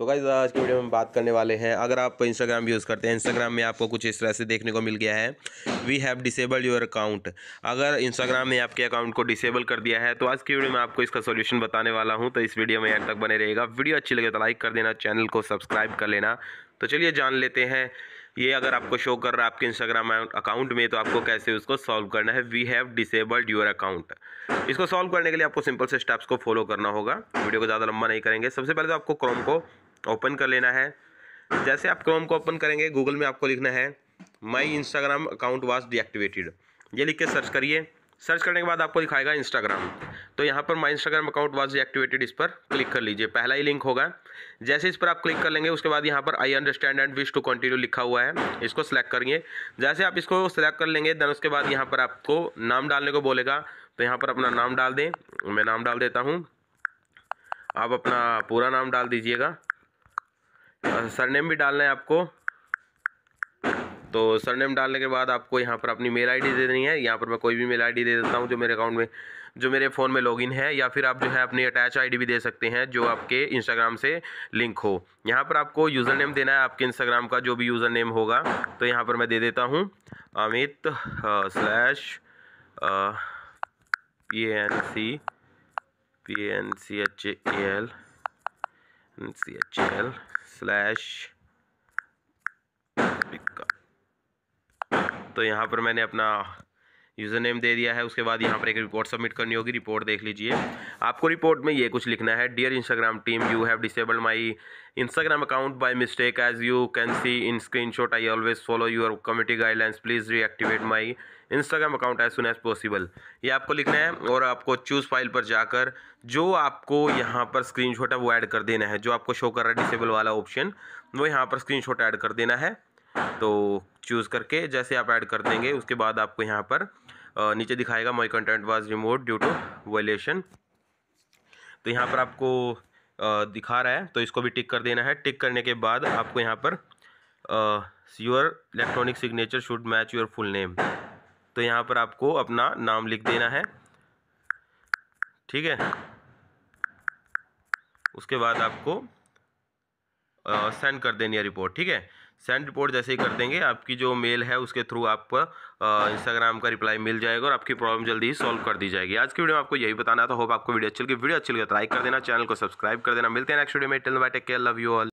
so guys आज के video में बात करने वाले हैं अगर आप इंस्टाग्राम यूज़ करते हैं इंस्टाग्राम में आपको कुछ इस तरह से देखने को मिल गया है we have disabled your account अगर इंस्टाग्राम ने आपके अकाउंट को डिसेबल कर दिया है तो आज की वीडियो में आपको इसका सोल्यूशन बताने वाला हूँ तो इस वीडियो में यहाँ तक बने रहेगा वीडियो अच्छी लगे तो लाइक कर देना चैनल को सब्सक्राइब कर लेना तो चलिए जान लेते हैं ये अगर आपको शो कर रहा है आपके इंस्टाग्राम अकाउंट में तो आपको कैसे उसको सॉल्व करना है we have disabled your account इसको सॉल्व करने के लिए आपको सिंपल से स्टेप्स को फॉलो करना होगा वीडियो को ज़्यादा लंबा नहीं करेंगे सबसे पहले तो आपको क्रोम को ओपन कर लेना है जैसे आप क्रोम को ओपन करेंगे गूगल में आपको लिखना है my Instagram account was deactivated ये लिख के सर्च करिए सर्च करने के बाद आपको दिखाएगा इंस्टाग्राम तो यहाँ पर my Instagram account was activated इस पर क्लिक कर लीजिए पहला ही लिंक होगा जैसे इस पर आप क्लिक कर लेंगे उसके बाद यहाँ पर I understand and wish to continue लिखा हुआ है इसको सेलेक्ट करिए जैसे आप इसको सिलेक्ट कर लेंगे देन उसके बाद यहाँ पर आपको नाम डालने को बोलेगा तो यहाँ पर अपना नाम डाल दें मैं नाम डाल देता हूँ आप अपना पूरा नाम डाल दीजिएगा सरनेम भी डालना है आपको तो सरनेम डालने के बाद आपको यहाँ पर अपनी मेल आईडी दे देनी है यहाँ पर मैं कोई भी मेल आईडी दे देता हूँ जो मेरे अकाउंट में जो मेरे फ़ोन में लॉगिन है या फिर आप जो है अपनी अटैच आईडी भी दे सकते हैं जो आपके इंस्टाग्राम से लिंक हो यहाँ पर आपको यूज़र नेम देना है आपके इंस्टाग्राम का जो भी यूज़र नेम होगा तो यहाँ पर मैं दे देता हूँ Amit slash P N C P N C H L N C H L slash तो यहाँ पर मैंने अपना यूज़र नेम दे दिया है उसके बाद यहाँ पर एक रिपोर्ट सबमिट करनी होगी रिपोर्ट देख लीजिए आपको रिपोर्ट में ये कुछ लिखना है dear Instagram team you have disabled my Instagram account by mistake as you can see in screenshot I always follow your community guidelines please reactivate my Instagram account as soon as possible ये आपको लिखना है और आपको choose file पर जाकर जो आपको यहाँ पर स्क्रीन शॉट है वो ऐड कर देना है जो आपको शो कर रहा है डिसेबल वाला ऑप्शन वो यहाँ पर स्क्रीन शॉट ऐड कर देना है तो चूज़ करके जैसे आप ऐड कर देंगे उसके बाद आपको यहाँ पर नीचे दिखाएगा my content was removed due to violation तो यहाँ पर आपको दिखा रहा है तो इसको भी टिक कर देना है टिक करने के बाद आपको यहाँ पर your electronic signature should match your full name तो यहाँ पर आपको अपना नाम लिख देना है ठीक है उसके बाद आपको सेंड कर देनी है रिपोर्ट ठीक है सेंड रिपोर्ट जैसे ही कर देंगे आपकी जो मेल है उसके थ्रू आपको इंस्टाग्राम का रिप्लाई मिल जाएगा और आपकी प्रॉब्लम जल्दी ही सॉल्व कर दी जाएगी आज की वीडियो में आपको यही बताना था होप आपको वीडियो अच्छी लगी वीडियो अच्छी लगी तो लाइक कर देना चैनल को सब्सक्राइब कर देना मिलते हैं नेक्स्ट वीडियो में tell bye take care love you all